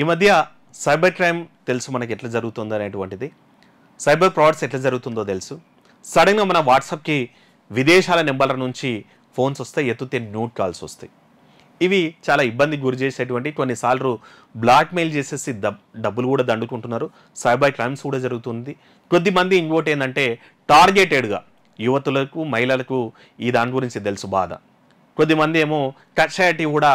ఈ మధ్య cyber crime తెలుసు మనకి ఎట్లా జరుగుతుందో అనేటువంటిది సైబర్ ఫ్రాడ్స్ ఎట్లా జరుగుతుందో తెలుసు సడన్గా మన వాట్సాప్కి విదేశాల నెంబర్ల నుంచి ఫోన్స్ వస్తాయి ఎత్తుతే నోట్ కాల్స్ వస్తాయి ఇవి చాలా ఇబ్బంది గురి చేసేటువంటి కొన్నిసార్లు బ్లాక్మెయిల్ చేసేసి డబ్బులు కూడా దండుకుంటున్నారు సైబర్ క్రైమ్స్ కూడా జరుగుతుంది కొద్దిమంది ఇంకోటి ఏంటంటే టార్గెటెడ్గా యువతులకు మహిళలకు ఈ దాని గురించి తెలుసు బాధ కొద్దిమంది ఏమో కక్షాయటి కూడా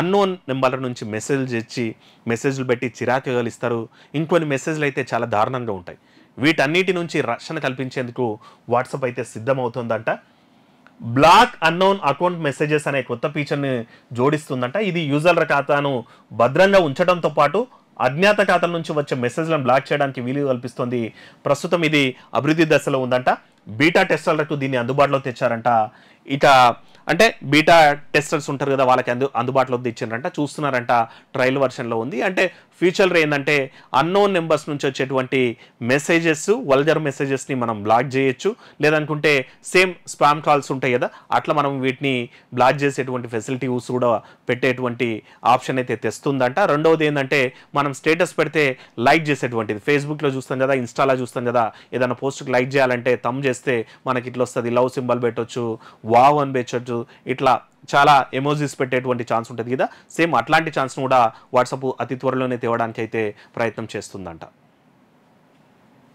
అన్నోన్ నెంబర్ల నుంచి మెసేజ్ ఇచ్చి మెసేజ్లు పెట్టి చిరాకు కలిస్తారు ఇంకొన్ని మెసేజ్లు అయితే చాలా దారుణంగా ఉంటాయి వీటన్నిటి నుంచి రక్షణ కల్పించేందుకు వాట్సాప్ అయితే సిద్ధమవుతుందంట బ్లాక్ అన్నోన్ అకౌంట్ మెసేజెస్ అనే కొత్త ఫీచర్ని జోడిస్తుందంట ఇది యూజర్ల ఖాతాను భద్రంగా ఉంచడంతో పాటు అజ్ఞాత ఖాతాల నుంచి వచ్చే మెసేజ్లను బ్లాక్ చేయడానికి వీలు కల్పిస్తుంది ప్రస్తుతం ఇది అభివృద్ధి దశలో ఉందంట బీటా టెస్టర్లకు దీన్ని అందుబాటులో తెచ్చారంట ఇట అంటే బీటా టెస్టర్స్ ఉంటారు కదా వాళ్ళకి అందు అందుబాటులో తెచ్చిండ్రంట చూస్తున్నారంట ట్రయల్ వర్షన్లో ఉంది అంటే ఫ్యూచర్ ఏంటంటే అన్నోన్ నెంబర్స్ నుంచి వచ్చేటువంటి మెసేజెస్ వల్జర్ మెసేజెస్ని మనం బ్లాక్ చేయొచ్చు లేదనుకుంటే సేమ్ స్పామ్ కాల్స్ ఉంటాయి కదా అట్లా మనం వీటిని బ్లాక్ చేసేటువంటి ఫెసిలిటీస్ కూడా పెట్టేటువంటి ఆప్షన్ అయితే తెస్తుందంట రెండవది ఏంటంటే మనం స్టేటస్ పెడితే లైక్ చేసేటువంటిది ఫేస్బుక్లో చూస్తాం కదా ఇన్స్టాలో చూస్తాం కదా ఏదైనా పోస్ట్కి లైక్ చేయాలంటే తమ్ చేస్తే మనకి ఇట్లా వస్తుంది లవ్ సింబల్ పెట్టొచ్చు వావ్ అని ఇట్లా చాలా ఎమోజీస్ పెట్టేటువంటి ఛాన్స్ ఉంటుంది కదా సేమ్ అట్లాంటి ఛాన్స్ను కూడా వాట్సాప్ అతి త్వరలోనే తేవడానికి అయితే ప్రయత్నం చేస్తుందంట